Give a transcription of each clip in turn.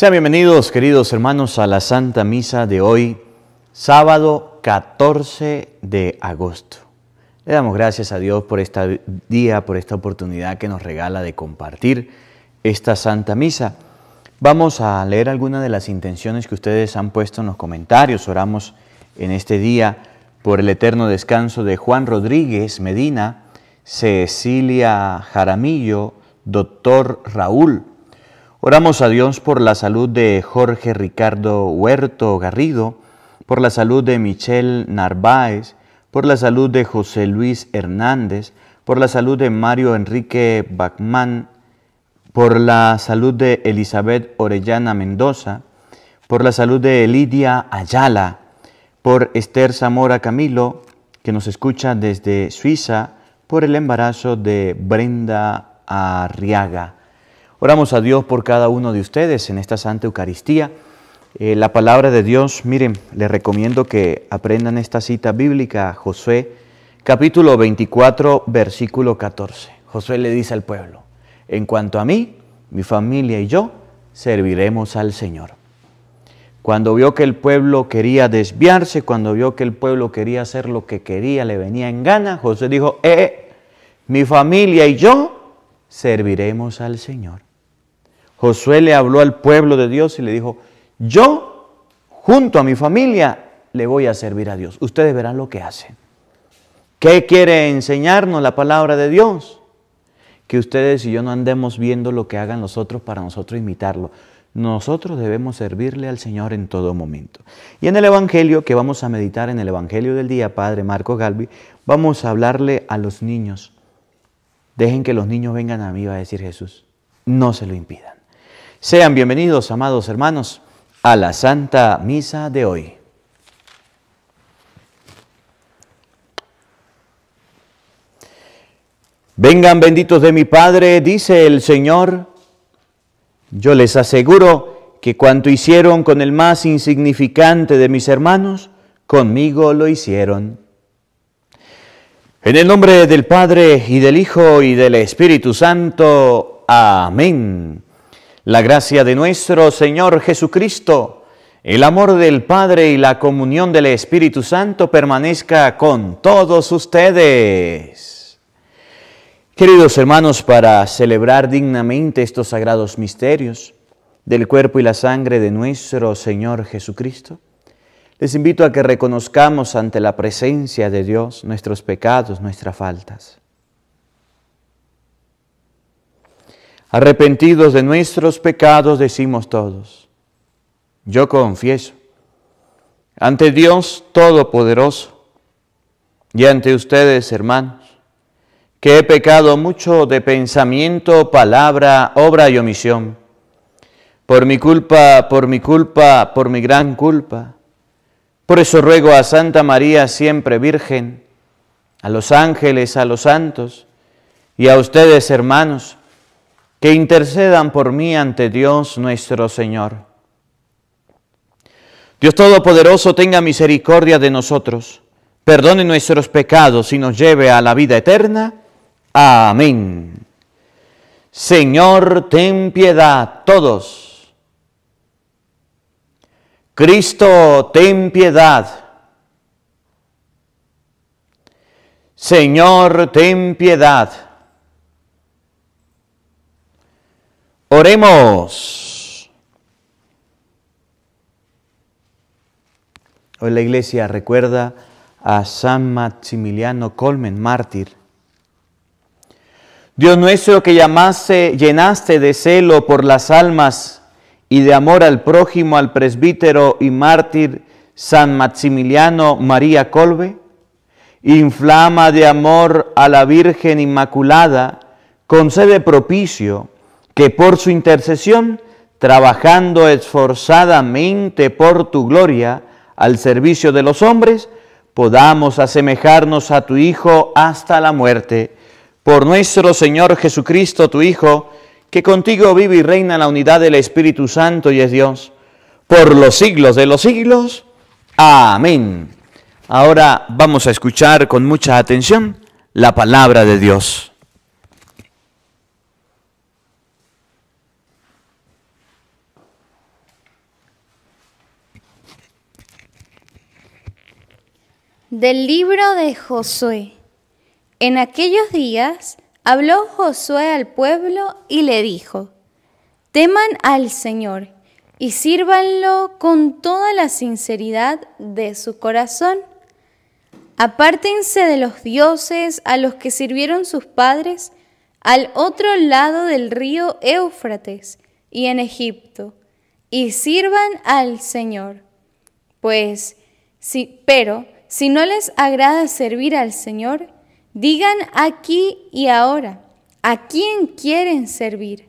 Sean bienvenidos, queridos hermanos, a la Santa Misa de hoy, sábado 14 de agosto. Le damos gracias a Dios por este día, por esta oportunidad que nos regala de compartir esta Santa Misa. Vamos a leer algunas de las intenciones que ustedes han puesto en los comentarios. Oramos en este día por el eterno descanso de Juan Rodríguez Medina, Cecilia Jaramillo, doctor Raúl Oramos a Dios por la salud de Jorge Ricardo Huerto Garrido, por la salud de Michelle Narváez, por la salud de José Luis Hernández, por la salud de Mario Enrique Bachmann, por la salud de Elizabeth Orellana Mendoza, por la salud de Lidia Ayala, por Esther Zamora Camilo, que nos escucha desde Suiza, por el embarazo de Brenda Arriaga. Oramos a Dios por cada uno de ustedes en esta Santa Eucaristía. Eh, la palabra de Dios, miren, les recomiendo que aprendan esta cita bíblica, Josué, capítulo 24, versículo 14. Josué le dice al pueblo, en cuanto a mí, mi familia y yo, serviremos al Señor. Cuando vio que el pueblo quería desviarse, cuando vio que el pueblo quería hacer lo que quería, le venía en gana, Josué dijo, eh, mi familia y yo serviremos al Señor. Josué le habló al pueblo de Dios y le dijo, yo junto a mi familia le voy a servir a Dios. Ustedes verán lo que hacen. ¿Qué quiere enseñarnos la palabra de Dios? Que ustedes y yo no andemos viendo lo que hagan los otros para nosotros imitarlo. Nosotros debemos servirle al Señor en todo momento. Y en el Evangelio que vamos a meditar, en el Evangelio del día, Padre Marco Galvi, vamos a hablarle a los niños. Dejen que los niños vengan a mí, va a decir Jesús. No se lo impidan. Sean bienvenidos, amados hermanos, a la Santa Misa de hoy. Vengan benditos de mi Padre, dice el Señor. Yo les aseguro que cuanto hicieron con el más insignificante de mis hermanos, conmigo lo hicieron. En el nombre del Padre y del Hijo y del Espíritu Santo. Amén. La gracia de nuestro Señor Jesucristo, el amor del Padre y la comunión del Espíritu Santo permanezca con todos ustedes. Queridos hermanos, para celebrar dignamente estos sagrados misterios del cuerpo y la sangre de nuestro Señor Jesucristo, les invito a que reconozcamos ante la presencia de Dios nuestros pecados, nuestras faltas Arrepentidos de nuestros pecados, decimos todos, yo confieso ante Dios Todopoderoso y ante ustedes, hermanos, que he pecado mucho de pensamiento, palabra, obra y omisión, por mi culpa, por mi culpa, por mi gran culpa. Por eso ruego a Santa María, siempre Virgen, a los ángeles, a los santos y a ustedes, hermanos, que intercedan por mí ante Dios nuestro Señor. Dios Todopoderoso tenga misericordia de nosotros, perdone nuestros pecados y nos lleve a la vida eterna. Amén. Señor, ten piedad todos. Cristo, ten piedad. Señor, ten piedad. Oremos. Hoy la iglesia recuerda a San Maximiliano Colmen, mártir. Dios nuestro que llamaste, llenaste de celo por las almas y de amor al prójimo, al presbítero y mártir San Maximiliano María Colbe, inflama de amor a la Virgen Inmaculada, concede propicio que por su intercesión, trabajando esforzadamente por tu gloria al servicio de los hombres, podamos asemejarnos a tu Hijo hasta la muerte. Por nuestro Señor Jesucristo, tu Hijo, que contigo vive y reina la unidad del Espíritu Santo y es Dios, por los siglos de los siglos. Amén. Ahora vamos a escuchar con mucha atención la palabra de Dios. Del libro de Josué. En aquellos días habló Josué al pueblo y le dijo, teman al Señor y sírvanlo con toda la sinceridad de su corazón. Apártense de los dioses a los que sirvieron sus padres al otro lado del río Éufrates y en Egipto, y sirvan al Señor. Pues, sí, pero, si no les agrada servir al Señor, digan aquí y ahora, ¿a quién quieren servir?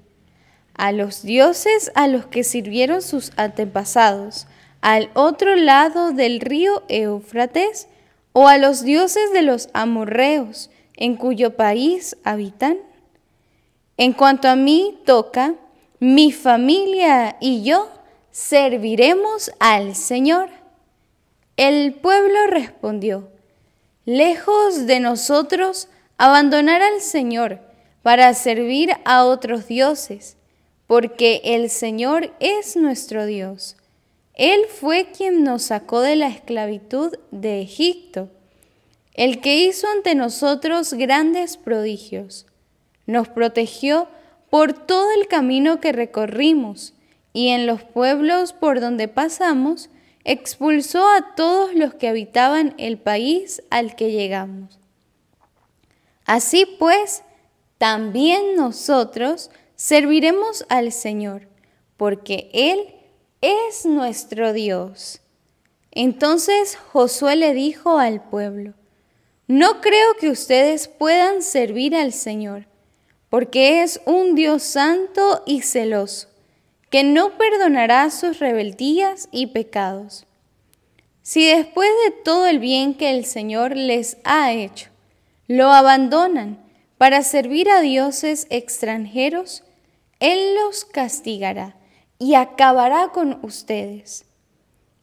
A los dioses a los que sirvieron sus antepasados, al otro lado del río Éufrates, o a los dioses de los amorreos, en cuyo país habitan? En cuanto a mí toca, mi familia y yo serviremos al Señor. El pueblo respondió, lejos de nosotros abandonar al Señor para servir a otros dioses, porque el Señor es nuestro Dios. Él fue quien nos sacó de la esclavitud de Egipto, el que hizo ante nosotros grandes prodigios. Nos protegió por todo el camino que recorrimos y en los pueblos por donde pasamos, expulsó a todos los que habitaban el país al que llegamos. Así pues, también nosotros serviremos al Señor, porque Él es nuestro Dios. Entonces Josué le dijo al pueblo, no creo que ustedes puedan servir al Señor, porque es un Dios santo y celoso que no perdonará sus rebeldías y pecados. Si después de todo el bien que el Señor les ha hecho, lo abandonan para servir a dioses extranjeros, Él los castigará y acabará con ustedes.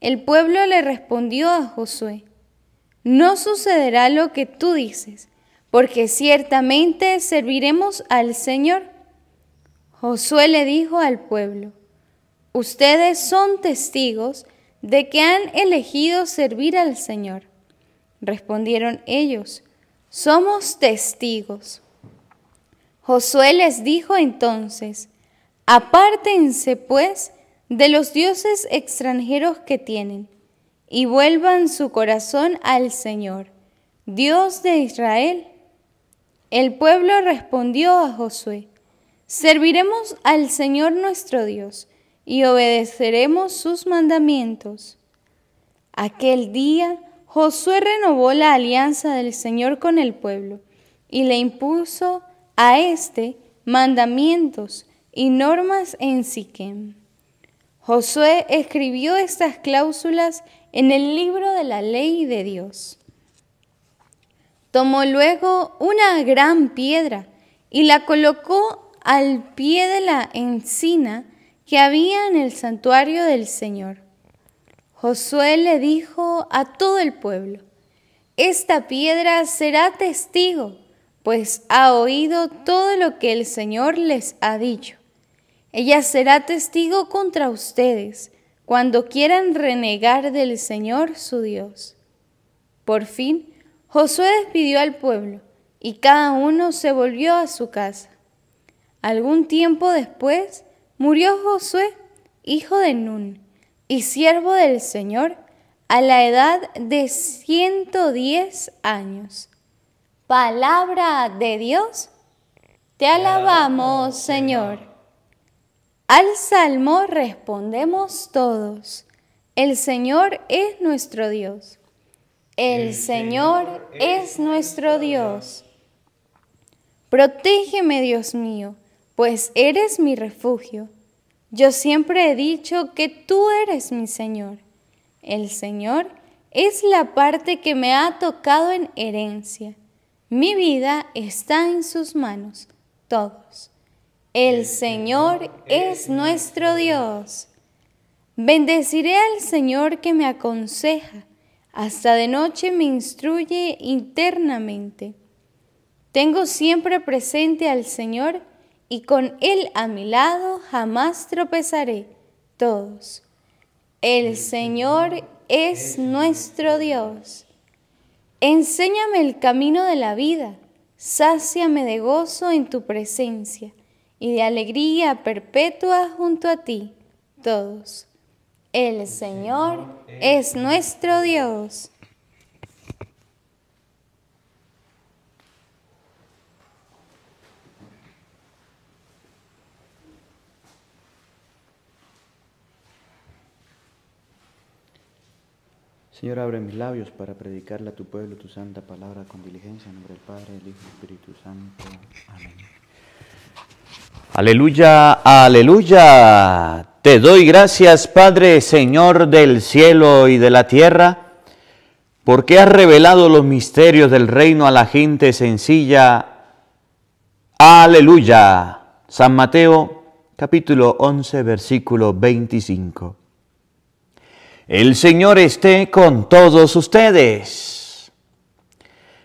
El pueblo le respondió a Josué, no sucederá lo que tú dices, porque ciertamente serviremos al Señor Josué le dijo al pueblo, ustedes son testigos de que han elegido servir al Señor. Respondieron ellos, somos testigos. Josué les dijo entonces, apártense pues de los dioses extranjeros que tienen, y vuelvan su corazón al Señor, Dios de Israel. El pueblo respondió a Josué, Serviremos al Señor nuestro Dios y obedeceremos sus mandamientos. Aquel día Josué renovó la alianza del Señor con el pueblo y le impuso a éste mandamientos y normas en Siquem. Josué escribió estas cláusulas en el libro de la ley de Dios. Tomó luego una gran piedra y la colocó al pie de la encina que había en el santuario del Señor. Josué le dijo a todo el pueblo, Esta piedra será testigo, pues ha oído todo lo que el Señor les ha dicho. Ella será testigo contra ustedes cuando quieran renegar del Señor su Dios. Por fin, Josué despidió al pueblo, y cada uno se volvió a su casa. Algún tiempo después murió Josué, hijo de Nun, y siervo del Señor, a la edad de 110 años. Palabra de Dios, te alabamos Señor. Al salmo respondemos todos, el Señor es nuestro Dios. El Señor es nuestro Dios. Protégeme, Dios mío pues eres mi refugio. Yo siempre he dicho que tú eres mi Señor. El Señor es la parte que me ha tocado en herencia. Mi vida está en sus manos, todos. El Señor es nuestro Dios. Bendeciré al Señor que me aconseja, hasta de noche me instruye internamente. Tengo siempre presente al Señor y con Él a mi lado jamás tropezaré. Todos. El Señor es nuestro Dios. Enséñame el camino de la vida, sáciame de gozo en tu presencia y de alegría perpetua junto a ti. Todos. El Señor es nuestro Dios. Señor, abre mis labios para predicarle a tu pueblo tu santa palabra con diligencia. En nombre del Padre, el Hijo y Espíritu Santo. Amén. Aleluya, aleluya. Te doy gracias, Padre, Señor del cielo y de la tierra, porque has revelado los misterios del reino a la gente sencilla. Aleluya. San Mateo, capítulo 11, versículo 25. El Señor esté con todos ustedes.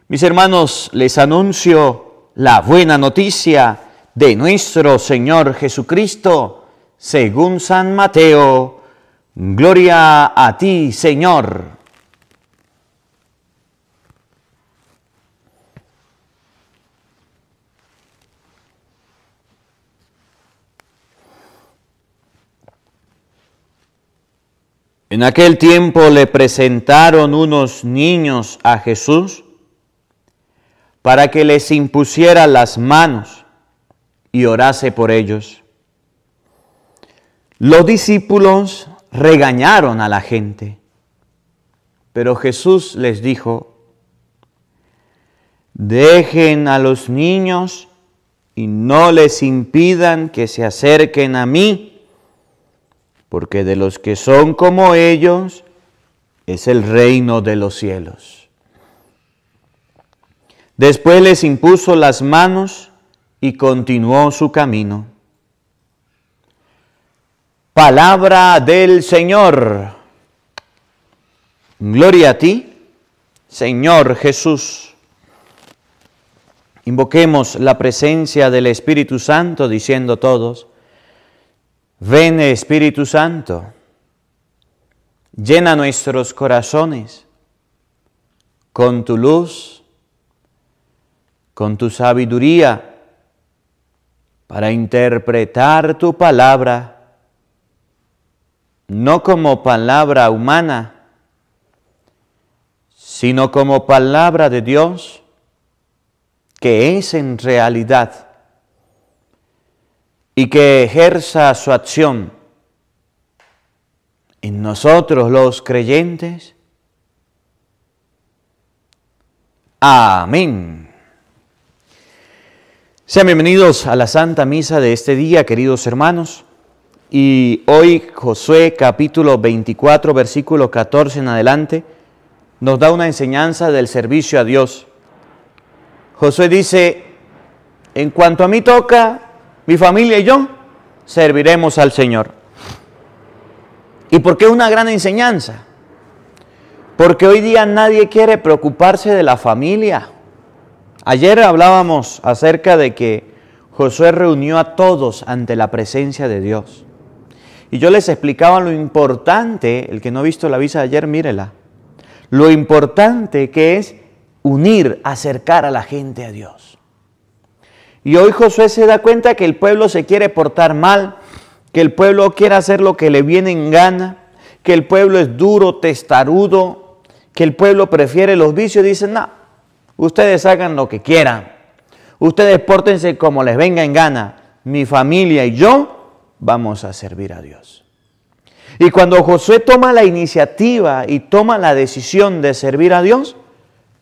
Mis hermanos, les anuncio la buena noticia de nuestro Señor Jesucristo, según San Mateo. Gloria a ti, Señor. En aquel tiempo le presentaron unos niños a Jesús para que les impusiera las manos y orase por ellos. Los discípulos regañaron a la gente, pero Jesús les dijo, dejen a los niños y no les impidan que se acerquen a mí porque de los que son como ellos es el reino de los cielos. Después les impuso las manos y continuó su camino. Palabra del Señor. Gloria a ti, Señor Jesús. Invoquemos la presencia del Espíritu Santo diciendo todos, Ven Espíritu Santo, llena nuestros corazones con tu luz, con tu sabiduría, para interpretar tu palabra, no como palabra humana, sino como palabra de Dios, que es en realidad y que ejerza su acción en nosotros los creyentes. Amén. Sean bienvenidos a la Santa Misa de este día, queridos hermanos. Y hoy Josué capítulo 24, versículo 14 en adelante, nos da una enseñanza del servicio a Dios. Josué dice, en cuanto a mí toca, mi familia y yo serviremos al Señor. ¿Y por qué una gran enseñanza? Porque hoy día nadie quiere preocuparse de la familia. Ayer hablábamos acerca de que Josué reunió a todos ante la presencia de Dios. Y yo les explicaba lo importante, el que no ha visto la visa de ayer, mírela, lo importante que es unir, acercar a la gente a Dios. Y hoy Josué se da cuenta que el pueblo se quiere portar mal, que el pueblo quiere hacer lo que le viene en gana, que el pueblo es duro, testarudo, que el pueblo prefiere los vicios. Dicen, no, ustedes hagan lo que quieran, ustedes pórtense como les venga en gana. Mi familia y yo vamos a servir a Dios. Y cuando Josué toma la iniciativa y toma la decisión de servir a Dios,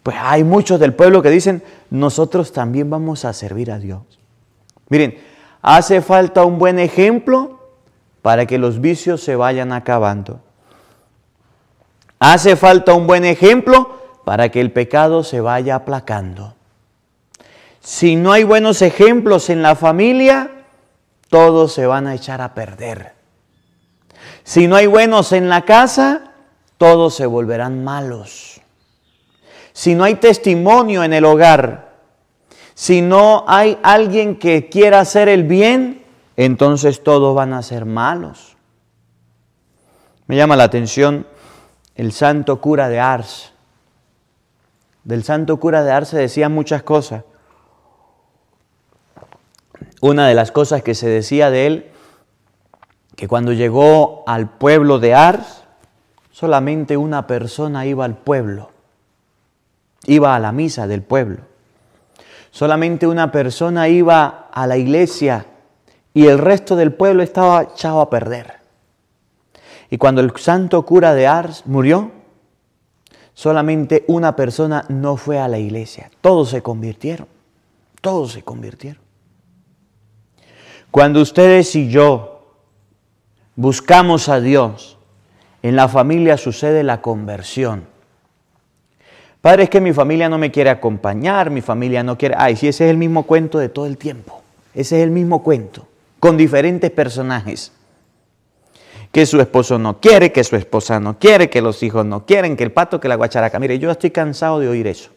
pues hay muchos del pueblo que dicen, nosotros también vamos a servir a Dios. Miren, hace falta un buen ejemplo para que los vicios se vayan acabando. Hace falta un buen ejemplo para que el pecado se vaya aplacando. Si no hay buenos ejemplos en la familia, todos se van a echar a perder. Si no hay buenos en la casa, todos se volverán malos si no hay testimonio en el hogar, si no hay alguien que quiera hacer el bien, entonces todos van a ser malos. Me llama la atención el santo cura de Ars. Del santo cura de Ars se decían muchas cosas. Una de las cosas que se decía de él, que cuando llegó al pueblo de Ars, solamente una persona iba al pueblo iba a la misa del pueblo. Solamente una persona iba a la iglesia y el resto del pueblo estaba echado a perder. Y cuando el santo cura de Ars murió, solamente una persona no fue a la iglesia. Todos se convirtieron. Todos se convirtieron. Cuando ustedes y yo buscamos a Dios, en la familia sucede la conversión. Padre, es que mi familia no me quiere acompañar, mi familia no quiere... Ay, si ese es el mismo cuento de todo el tiempo. Ese es el mismo cuento, con diferentes personajes. Que su esposo no quiere, que su esposa no quiere, que los hijos no quieren, que el pato, que la guacharaca. Mire, yo estoy cansado de oír eso.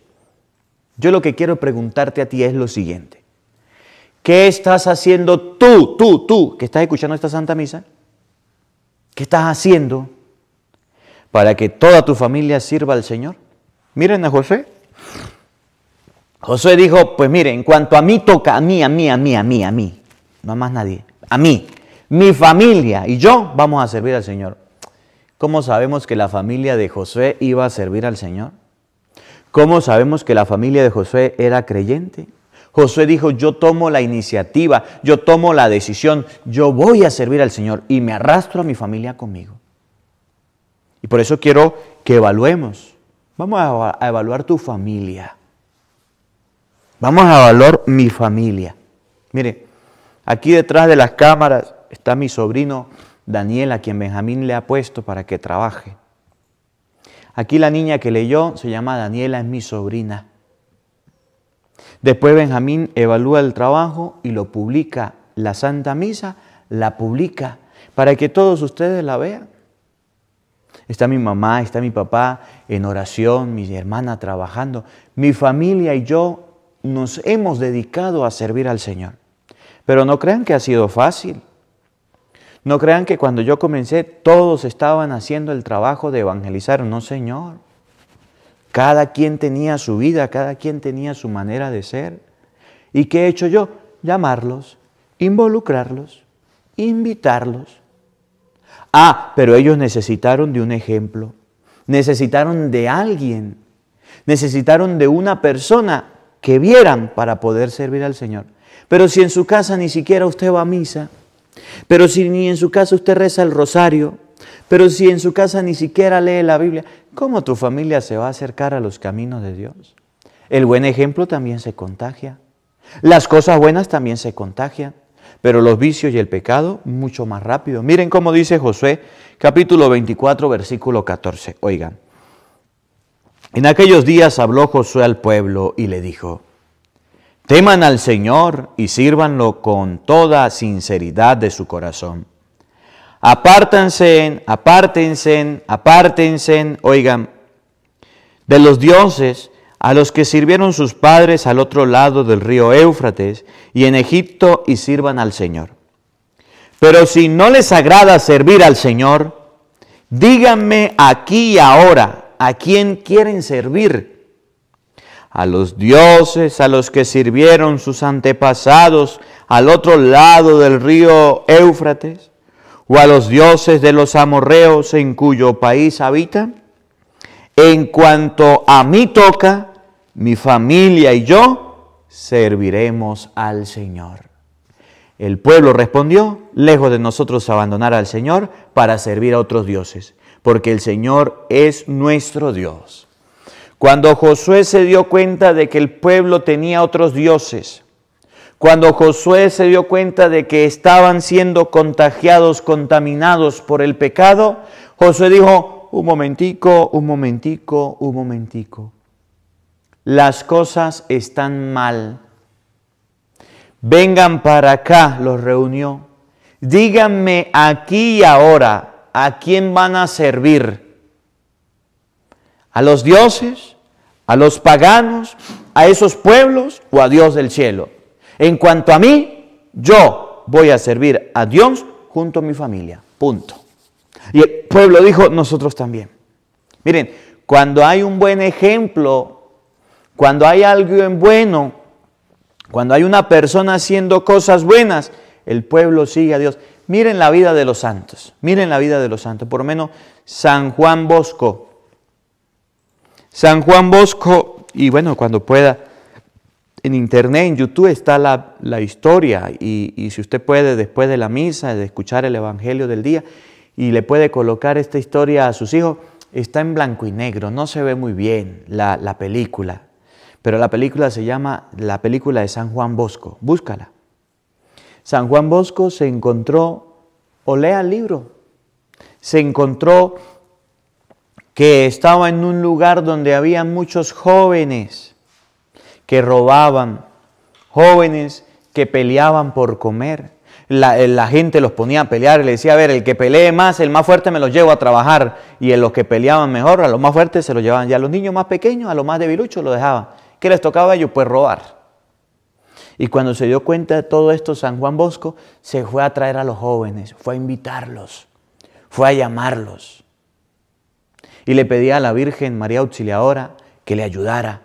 Yo lo que quiero preguntarte a ti es lo siguiente. ¿Qué estás haciendo tú, tú, tú, que estás escuchando esta Santa Misa? ¿Qué estás haciendo para que toda tu familia sirva al Señor? Miren a José, José dijo, pues miren, en cuanto a mí toca, a mí, a mí, a mí, a mí, a mí, no a más nadie, a mí, mi familia y yo vamos a servir al Señor. ¿Cómo sabemos que la familia de José iba a servir al Señor? ¿Cómo sabemos que la familia de José era creyente? José dijo, yo tomo la iniciativa, yo tomo la decisión, yo voy a servir al Señor y me arrastro a mi familia conmigo. Y por eso quiero que evaluemos Vamos a evaluar tu familia. Vamos a evaluar mi familia. Mire, aquí detrás de las cámaras está mi sobrino Daniel, a quien Benjamín le ha puesto para que trabaje. Aquí la niña que leyó se llama Daniela, es mi sobrina. Después Benjamín evalúa el trabajo y lo publica. La Santa Misa la publica para que todos ustedes la vean está mi mamá, está mi papá en oración, mi hermana trabajando. Mi familia y yo nos hemos dedicado a servir al Señor. Pero no crean que ha sido fácil. No crean que cuando yo comencé todos estaban haciendo el trabajo de evangelizar. No, Señor. Cada quien tenía su vida, cada quien tenía su manera de ser. ¿Y qué he hecho yo? Llamarlos, involucrarlos, invitarlos, Ah, pero ellos necesitaron de un ejemplo, necesitaron de alguien, necesitaron de una persona que vieran para poder servir al Señor. Pero si en su casa ni siquiera usted va a misa, pero si ni en su casa usted reza el rosario, pero si en su casa ni siquiera lee la Biblia, ¿cómo tu familia se va a acercar a los caminos de Dios? El buen ejemplo también se contagia. Las cosas buenas también se contagian pero los vicios y el pecado mucho más rápido. Miren cómo dice Josué capítulo 24 versículo 14. Oigan, en aquellos días habló Josué al pueblo y le dijo, teman al Señor y sírvanlo con toda sinceridad de su corazón. Apártense, apártense, apártense, oigan, de los dioses a los que sirvieron sus padres al otro lado del río Éufrates y en Egipto y sirvan al Señor. Pero si no les agrada servir al Señor, díganme aquí y ahora a quién quieren servir. A los dioses a los que sirvieron sus antepasados al otro lado del río Éufrates, o a los dioses de los amorreos en cuyo país habitan. En cuanto a mí toca, mi familia y yo serviremos al Señor. El pueblo respondió, lejos de nosotros abandonar al Señor para servir a otros dioses, porque el Señor es nuestro Dios. Cuando Josué se dio cuenta de que el pueblo tenía otros dioses, cuando Josué se dio cuenta de que estaban siendo contagiados, contaminados por el pecado, Josué dijo, un momentico, un momentico, un momentico las cosas están mal. Vengan para acá, los reunió. Díganme aquí y ahora a quién van a servir. ¿A los dioses? ¿A los paganos? ¿A esos pueblos o a Dios del cielo? En cuanto a mí, yo voy a servir a Dios junto a mi familia. Punto. Y el pueblo dijo, nosotros también. Miren, cuando hay un buen ejemplo cuando hay algo en bueno, cuando hay una persona haciendo cosas buenas, el pueblo sigue a Dios. Miren la vida de los santos, miren la vida de los santos, por lo menos San Juan Bosco. San Juan Bosco, y bueno, cuando pueda, en internet, en YouTube está la, historia y, si usted puede, después de la misa, de escuchar el Evangelio del día, y le puede colocar esta historia a sus hijos, está en blanco y negro, no se ve muy bien la película, pero la película se llama La película de San Juan Bosco. Búscala. San Juan Bosco se encontró, o lea el libro, se encontró que estaba en un lugar donde había muchos jóvenes que robaban, jóvenes que peleaban por comer. La, eh, gente los ponía a pelear y le decía, a ver, el que pelee más, el más fuerte me lo llevo a trabajar. Y en los que peleaban mejor, a los más fuertes se los llevaban. Ya a los niños más pequeños, a los más debiluchos los dejaban. ¿Qué les tocaba a ellos? Pues robar. Y cuando se dio cuenta de todo esto, San Juan Bosco se fue a traer a los jóvenes, fue a invitarlos, fue a llamarlos. Y le pedía a la Virgen María Auxiliadora que le ayudara.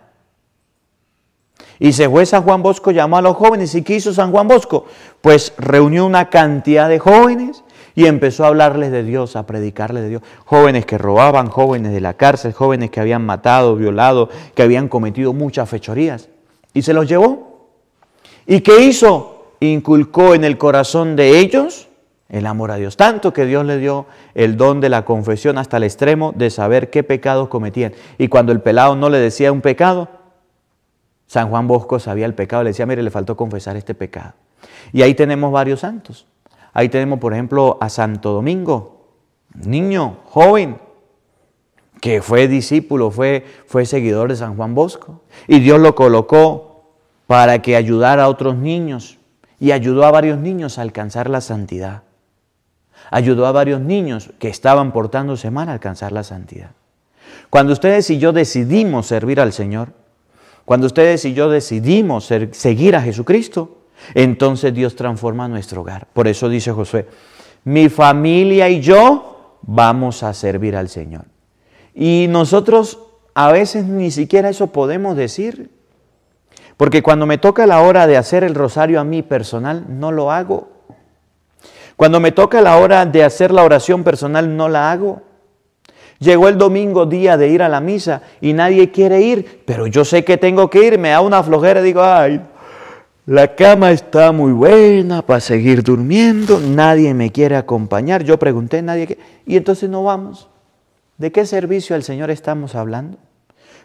Y se fue San Juan Bosco, llamó a los jóvenes. ¿Y qué hizo San Juan Bosco? Pues reunió una cantidad de jóvenes y empezó a hablarles de Dios, a predicarles de Dios. Jóvenes que robaban, jóvenes de la cárcel, jóvenes que habían matado, violado, que habían cometido muchas fechorías. Y se los llevó. ¿Y qué hizo? Inculcó en el corazón de ellos el amor a Dios. Tanto que Dios le dio el don de la confesión hasta el extremo de saber qué pecados cometían. Y cuando el pelado no le decía un pecado, San Juan Bosco sabía el pecado, le decía, mire, le faltó confesar este pecado. Y ahí tenemos varios santos. Ahí tenemos, por ejemplo, a Santo Domingo, niño, joven, que fue discípulo, fue, fue seguidor de San Juan Bosco. Y Dios lo colocó para que ayudara a otros niños y ayudó a varios niños a alcanzar la santidad. Ayudó a varios niños que estaban portándose mal a alcanzar la santidad. Cuando ustedes y yo decidimos servir al Señor, cuando ustedes y yo decidimos seguir a Jesucristo, entonces Dios transforma nuestro hogar. Por eso dice Josué, mi familia y yo vamos a servir al Señor. Y nosotros a veces ni siquiera eso podemos decir, porque cuando me toca la hora de hacer el rosario a mí personal, no lo hago. Cuando me toca la hora de hacer la oración personal, no la hago. Llegó el domingo día de ir a la misa y nadie quiere ir, pero yo sé que tengo que ir, me da una flojera y digo, ay, la cama está muy buena para seguir durmiendo, nadie me quiere acompañar. Yo pregunté, nadie quiere. Y entonces no vamos. ¿De qué servicio al Señor estamos hablando?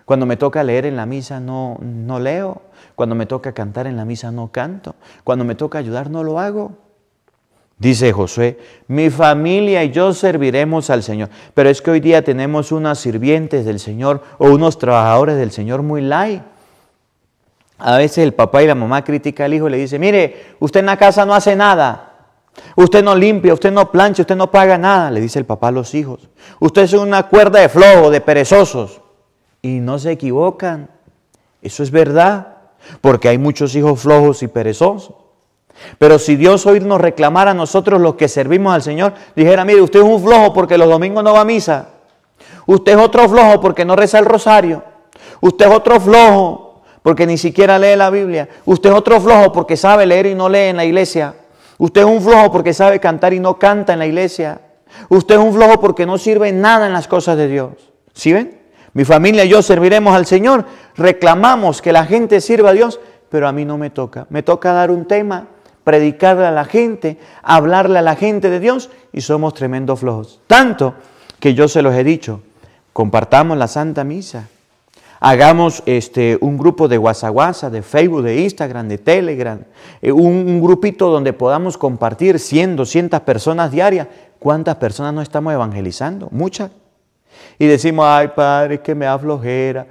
Cuando me toca leer en la misa no, no leo. Cuando me toca cantar en la misa no canto. Cuando me toca ayudar no lo hago. Dice Josué, mi familia y yo serviremos al Señor. Pero es que hoy día tenemos unas sirvientes del Señor o unos trabajadores del Señor muy light a veces el papá y la mamá critican al hijo y le dice: mire, usted en la casa no hace nada. Usted no limpia, usted no plancha, usted no paga nada, le dice el papá a los hijos. Usted es una cuerda de flojo, de perezosos. Y no se equivocan. Eso es verdad, porque hay muchos hijos flojos y perezosos. Pero si Dios hoy nos reclamara a nosotros los que servimos al Señor, dijera, mire, usted es un flojo porque los domingos no va a misa. Usted es otro flojo porque no reza el rosario. Usted es otro flojo porque ni siquiera lee la Biblia. Usted es otro flojo porque sabe leer y no lee en la iglesia. Usted es un flojo porque sabe cantar y no canta en la iglesia. Usted es un flojo porque no sirve nada en las cosas de Dios. ¿Sí ven? Mi familia y yo serviremos al Señor. Reclamamos que la gente sirva a Dios, pero a mí no me toca. Me toca dar un tema, predicarle a la gente, hablarle a la gente de Dios y somos tremendos flojos. Tanto que yo se los he dicho, compartamos la Santa Misa hagamos este, un grupo de WhatsApp, de Facebook, de Instagram, de Telegram, eh, un, grupito donde podamos compartir 100, 200 personas diarias. ¿Cuántas personas no estamos evangelizando? Muchas. Y decimos, ay Padre, que me da flojera.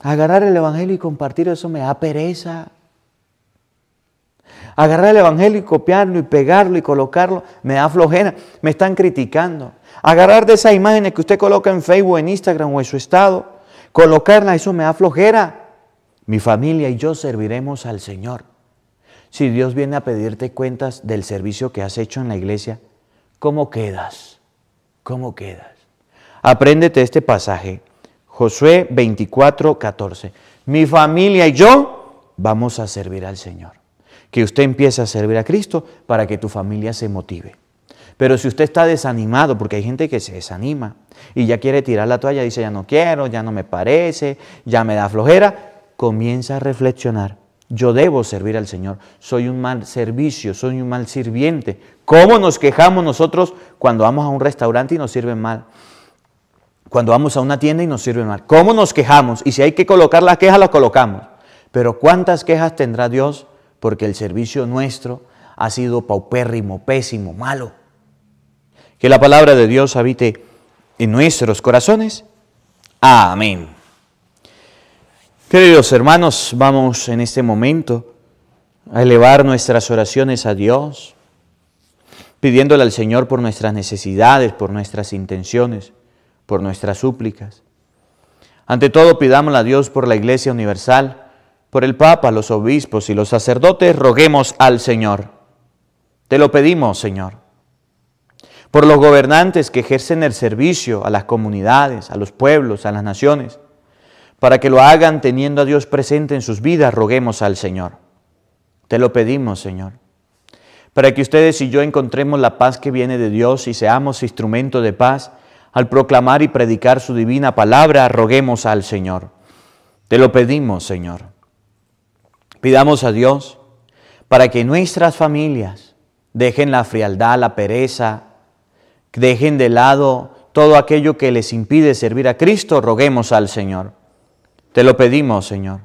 Agarrar el Evangelio y compartir eso me da pereza. Agarrar el Evangelio y copiarlo y pegarlo y colocarlo me da flojera. Me están criticando. Agarrar de esas imágenes que usted coloca en Facebook, en Instagram o en su estado Colocarla, eso me da flojera. Mi familia y yo serviremos al Señor. Si Dios viene a pedirte cuentas del servicio que has hecho en la iglesia, ¿cómo quedas? ¿Cómo quedas? Apréndete este pasaje, Josué 24, 14. Mi familia y yo vamos a servir al Señor. Que usted empiece a servir a Cristo para que tu familia se motive. Pero si usted está desanimado, porque hay gente que se desanima y ya quiere tirar la toalla, dice ya no quiero, ya no me parece, ya me da flojera, comienza a reflexionar. Yo debo servir al Señor, soy un mal servicio, soy un mal sirviente. ¿Cómo nos quejamos nosotros cuando vamos a un restaurante y nos sirven mal? Cuando vamos a una tienda y nos sirven mal. ¿Cómo nos quejamos? Y si hay que colocar las quejas, las colocamos. Pero ¿cuántas quejas tendrá Dios? Porque el servicio nuestro ha sido paupérrimo, pésimo, malo que la palabra de Dios habite en nuestros corazones. Amén. Queridos hermanos, vamos en este momento a elevar nuestras oraciones a Dios, pidiéndole al Señor por nuestras necesidades, por nuestras intenciones, por nuestras súplicas. Ante todo, pidámosle a Dios por la Iglesia Universal, por el Papa, los obispos y los sacerdotes, roguemos al Señor. Te lo pedimos, Señor por los gobernantes que ejercen el servicio a las comunidades, a los pueblos, a las naciones, para que lo hagan teniendo a Dios presente en sus vidas, roguemos al Señor. Te lo pedimos, Señor, para que ustedes y yo encontremos la paz que viene de Dios y seamos instrumento de paz al proclamar y predicar su divina palabra, roguemos al Señor. Te lo pedimos, Señor. Pidamos a Dios para que nuestras familias dejen la frialdad, la pereza, dejen de lado todo aquello que les impide servir a Cristo, roguemos al Señor. Te lo pedimos, Señor.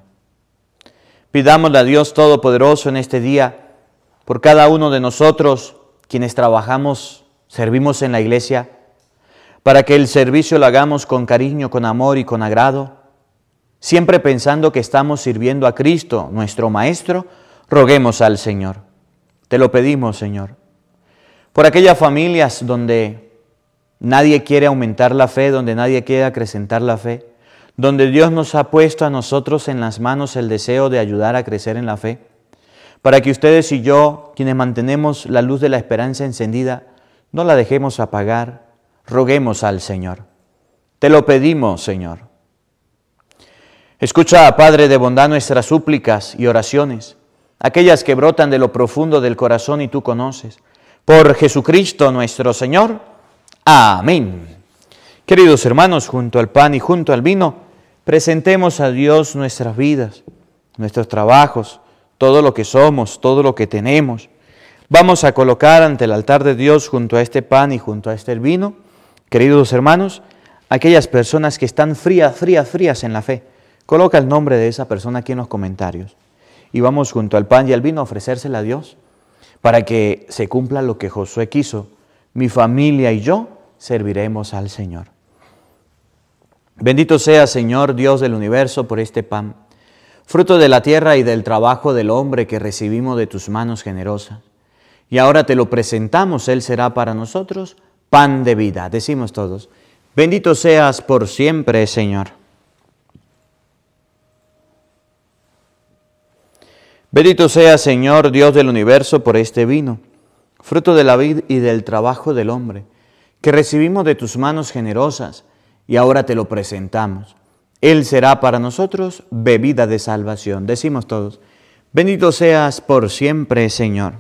Pidámosle a Dios Todopoderoso en este día, por cada uno de nosotros, quienes trabajamos, servimos en la iglesia, para que el servicio lo hagamos con cariño, con amor y con agrado, siempre pensando que estamos sirviendo a Cristo, nuestro Maestro, roguemos al Señor. Te lo pedimos, Señor por aquellas familias donde nadie quiere aumentar la fe, donde nadie quiere acrecentar la fe, donde Dios nos ha puesto a nosotros en las manos el deseo de ayudar a crecer en la fe, para que ustedes y yo, quienes mantenemos la luz de la esperanza encendida, no la dejemos apagar, roguemos al Señor. Te lo pedimos, Señor. Escucha, Padre de bondad, nuestras súplicas y oraciones, aquellas que brotan de lo profundo del corazón y tú conoces por Jesucristo nuestro Señor. Amén. Queridos hermanos, junto al pan y junto al vino, presentemos a Dios nuestras vidas, nuestros trabajos, todo lo que somos, todo lo que tenemos. Vamos a colocar ante el altar de Dios junto a este pan y junto a este vino, queridos hermanos, aquellas personas que están frías, frías, frías en la fe. Coloca el nombre de esa persona aquí en los comentarios. Y vamos junto al pan y al vino a ofrecérsela a Dios para que se cumpla lo que Josué quiso. Mi familia y yo serviremos al Señor. Bendito seas, Señor, Dios del universo, por este pan, fruto de la tierra y del trabajo del hombre que recibimos de tus manos generosas. Y ahora te lo presentamos, Él será para nosotros pan de vida. Decimos todos, bendito seas por siempre, Señor. Bendito sea, Señor, Dios del universo, por este vino, fruto de la vid y del trabajo del hombre, que recibimos de tus manos generosas y ahora te lo presentamos. Él será para nosotros bebida de salvación. Decimos todos, bendito seas por siempre, Señor.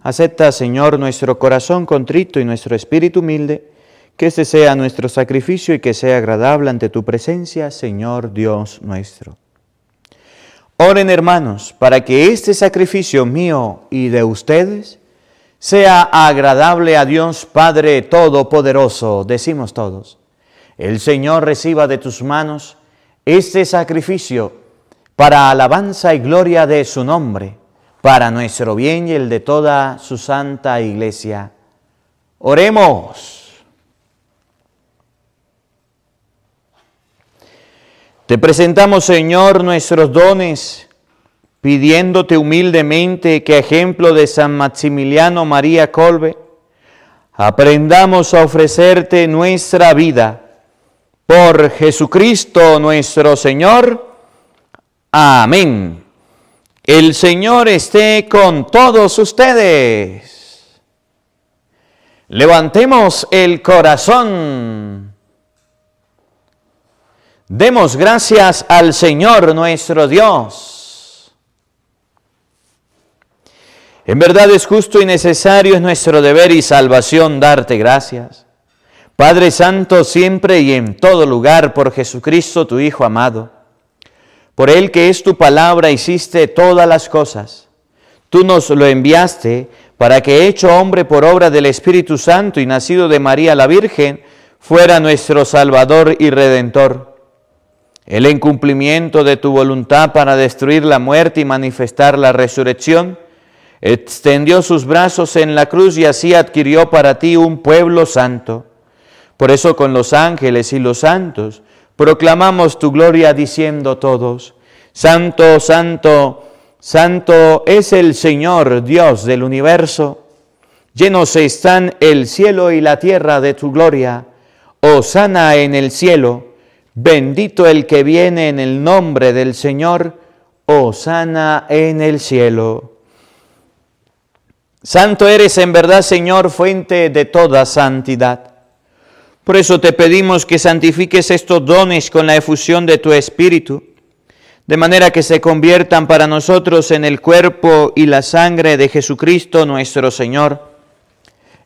Acepta, Señor, nuestro corazón contrito y nuestro espíritu humilde, que este sea nuestro sacrificio y que sea agradable ante tu presencia, Señor Dios nuestro. Oren hermanos para que este sacrificio mío y de ustedes sea agradable a Dios Padre Todopoderoso, decimos todos. El Señor reciba de tus manos este sacrificio para alabanza y gloria de su nombre, para nuestro bien y el de toda su santa iglesia. Oremos. Te presentamos, Señor, nuestros dones, pidiéndote humildemente que, ejemplo de San Maximiliano María Colbe, aprendamos a ofrecerte nuestra vida. Por Jesucristo nuestro Señor. Amén. El Señor esté con todos ustedes. Levantemos el corazón. Demos gracias al Señor nuestro Dios. En verdad es justo y necesario, es nuestro deber y salvación darte gracias. Padre Santo, siempre y en todo lugar, por Jesucristo tu Hijo amado, por Él que es tu palabra hiciste todas las cosas. Tú nos lo enviaste para que, hecho hombre por obra del Espíritu Santo y nacido de María la Virgen, fuera nuestro Salvador y Redentor el incumplimiento de tu voluntad para destruir la muerte y manifestar la resurrección, extendió sus brazos en la cruz y así adquirió para ti un pueblo santo. Por eso con los ángeles y los santos proclamamos tu gloria diciendo todos, Santo, Santo, Santo es el Señor Dios del universo, llenos están el cielo y la tierra de tu gloria, sana en el cielo. Bendito el que viene en el nombre del Señor, sana en el cielo. Santo eres en verdad, Señor, fuente de toda santidad. Por eso te pedimos que santifiques estos dones con la efusión de tu Espíritu, de manera que se conviertan para nosotros en el cuerpo y la sangre de Jesucristo nuestro Señor,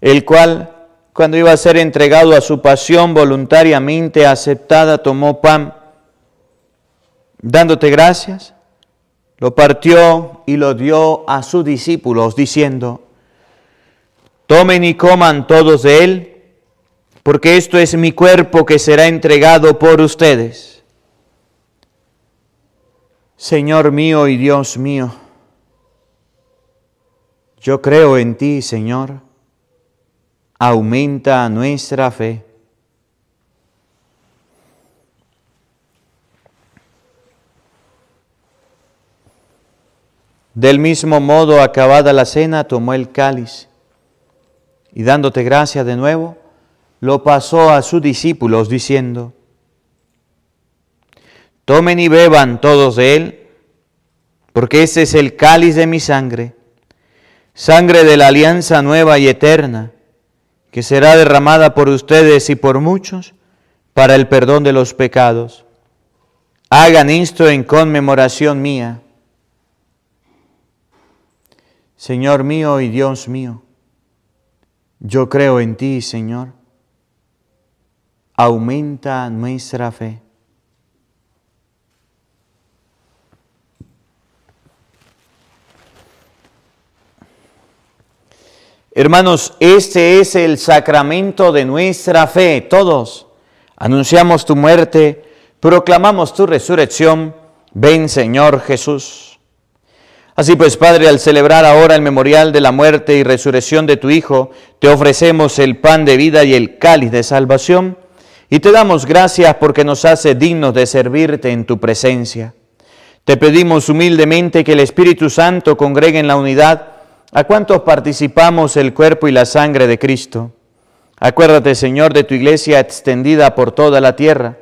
el cual, cuando iba a ser entregado a su pasión voluntariamente aceptada, tomó pan, dándote gracias, lo partió y lo dio a sus discípulos, diciendo, tomen y coman todos de él, porque esto es mi cuerpo que será entregado por ustedes. Señor mío y Dios mío, yo creo en ti, Señor aumenta nuestra fe. Del mismo modo, acabada la cena, tomó el cáliz y dándote gracia de nuevo, lo pasó a sus discípulos diciendo, Tomen y beban todos de él, porque este es el cáliz de mi sangre, sangre de la alianza nueva y eterna que será derramada por ustedes y por muchos para el perdón de los pecados. Hagan esto en conmemoración mía. Señor mío y Dios mío, yo creo en ti, Señor. Aumenta nuestra fe Hermanos, este es el sacramento de nuestra fe. Todos anunciamos tu muerte, proclamamos tu resurrección. Ven Señor Jesús. Así pues, Padre, al celebrar ahora el memorial de la muerte y resurrección de tu Hijo, te ofrecemos el pan de vida y el cáliz de salvación, y te damos gracias porque nos hace dignos de servirte en tu presencia. Te pedimos humildemente que el Espíritu Santo congregue en la unidad ¿A cuántos participamos el cuerpo y la sangre de Cristo? Acuérdate, Señor, de tu iglesia extendida por toda la tierra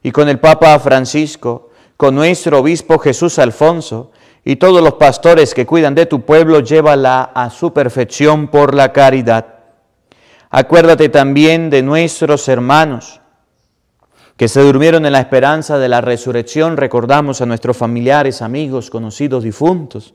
y con el Papa Francisco, con nuestro obispo Jesús Alfonso y todos los pastores que cuidan de tu pueblo, llévala a su perfección por la caridad. Acuérdate también de nuestros hermanos que se durmieron en la esperanza de la resurrección. Recordamos a nuestros familiares, amigos, conocidos, difuntos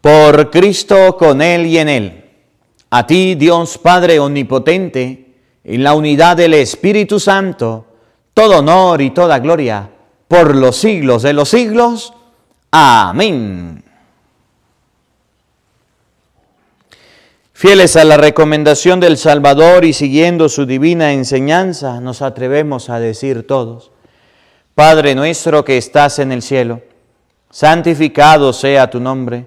Por Cristo, con Él y en Él. A ti, Dios Padre Omnipotente, en la unidad del Espíritu Santo, todo honor y toda gloria, por los siglos de los siglos. Amén. Fieles a la recomendación del Salvador y siguiendo su divina enseñanza, nos atrevemos a decir todos, Padre nuestro que estás en el cielo, santificado sea tu nombre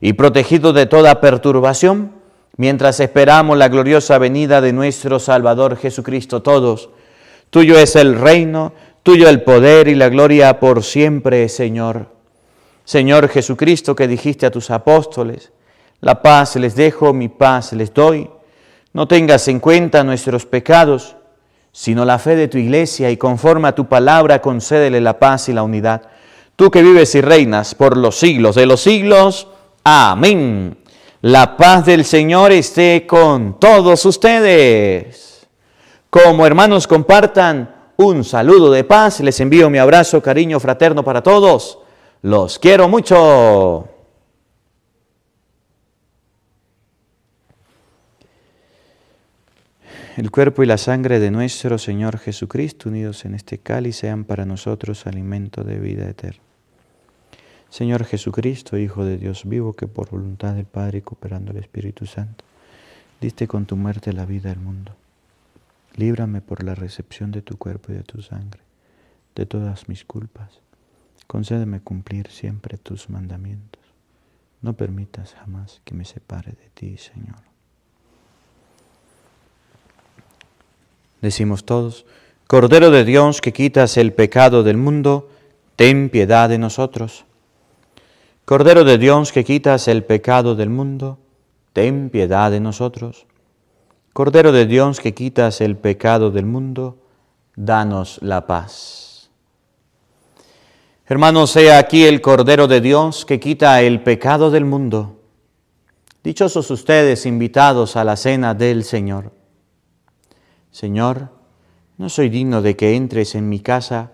y protegido de toda perturbación, mientras esperamos la gloriosa venida de nuestro Salvador Jesucristo todos. Tuyo es el reino, tuyo el poder y la gloria por siempre, Señor. Señor Jesucristo, que dijiste a tus apóstoles, la paz les dejo, mi paz les doy. No tengas en cuenta nuestros pecados, sino la fe de tu iglesia y conforme a tu palabra concédele la paz y la unidad. Tú que vives y reinas por los siglos de los siglos, Amén. La paz del Señor esté con todos ustedes. Como hermanos compartan un saludo de paz, les envío mi abrazo, cariño fraterno para todos. Los quiero mucho. El cuerpo y la sangre de nuestro Señor Jesucristo unidos en este cáliz sean para nosotros alimento de vida eterna. Señor Jesucristo, Hijo de Dios vivo, que por voluntad del Padre, y cooperando el Espíritu Santo, diste con tu muerte la vida al mundo. Líbrame por la recepción de tu cuerpo y de tu sangre, de todas mis culpas. Concédeme cumplir siempre tus mandamientos. No permitas jamás que me separe de ti, Señor. Decimos todos, Cordero de Dios que quitas el pecado del mundo, ten piedad de nosotros. Cordero de Dios que quitas el pecado del mundo, ten piedad de nosotros. Cordero de Dios que quitas el pecado del mundo, danos la paz. Hermanos, sea aquí el Cordero de Dios que quita el pecado del mundo. Dichosos ustedes invitados a la cena del Señor. Señor, no soy digno de que entres en mi casa,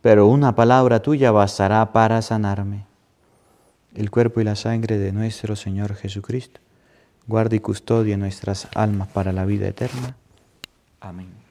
pero una palabra tuya bastará para sanarme el cuerpo y la sangre de nuestro Señor Jesucristo. Guarda y custodia nuestras almas para la vida eterna. Amén.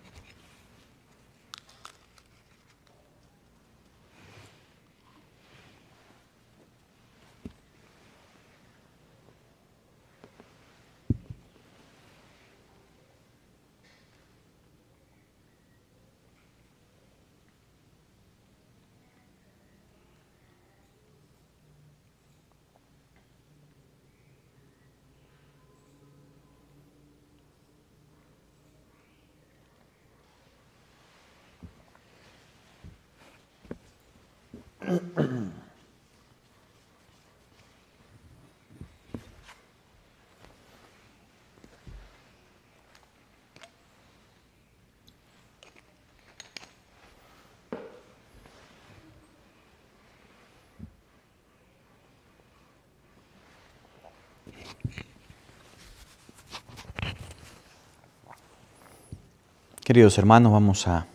Queridos hermanos, vamos a,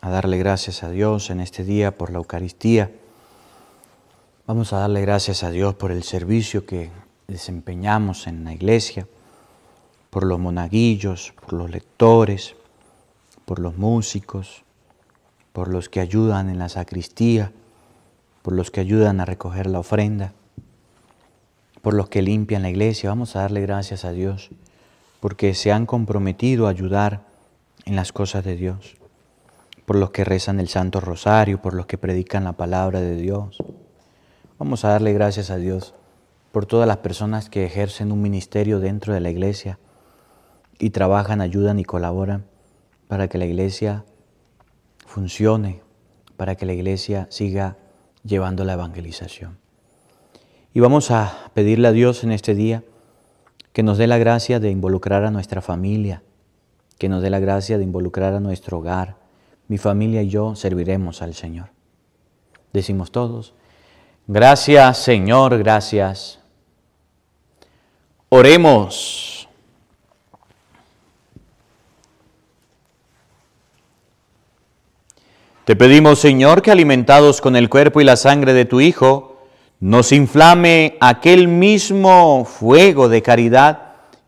a, darle gracias a Dios en este día por la Eucaristía. Vamos a darle gracias a Dios por el servicio que desempeñamos en la iglesia, por los monaguillos, por los lectores, por los músicos, por los que ayudan en la sacristía, por los que ayudan a recoger la ofrenda, por los que limpian la iglesia. Vamos a darle gracias a Dios porque se han comprometido a ayudar en las cosas de Dios, por los que rezan el Santo Rosario, por los que predican la palabra de Dios. Vamos a darle gracias a Dios por todas las personas que ejercen un ministerio dentro de la iglesia y trabajan, ayudan y colaboran para que la iglesia funcione, para que la iglesia siga llevando la evangelización. Y vamos a pedirle a Dios en este día que nos dé la gracia de involucrar a nuestra familia, que nos dé la gracia de involucrar a nuestro hogar. Mi familia y yo serviremos al Señor. Decimos todos, gracias Señor, gracias. Oremos. Te pedimos, Señor, que alimentados con el cuerpo y la sangre de tu Hijo, nos inflame aquel mismo fuego de caridad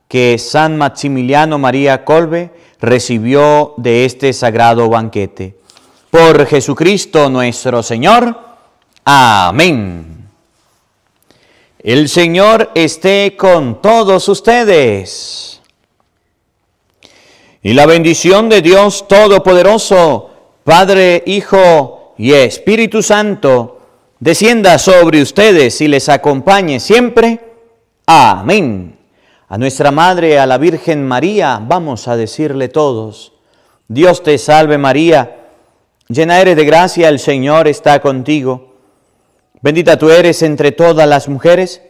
que San Maximiliano María Colbe recibió de este sagrado banquete. Por Jesucristo nuestro Señor. Amén. El Señor esté con todos ustedes. Y la bendición de Dios Todopoderoso, Padre, Hijo y Espíritu Santo, descienda sobre ustedes y les acompañe siempre. Amén. A nuestra Madre, a la Virgen María, vamos a decirle todos, Dios te salve María, llena eres de gracia, el Señor está contigo. Bendita tú eres entre todas las mujeres,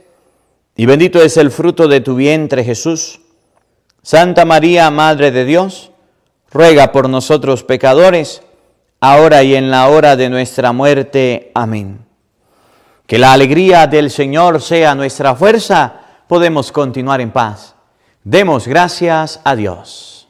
y bendito es el fruto de tu vientre Jesús. Santa María, Madre de Dios, ruega por nosotros pecadores, ahora y en la hora de nuestra muerte. Amén. Que la alegría del Señor sea nuestra fuerza, podemos continuar en paz. Demos gracias a Dios.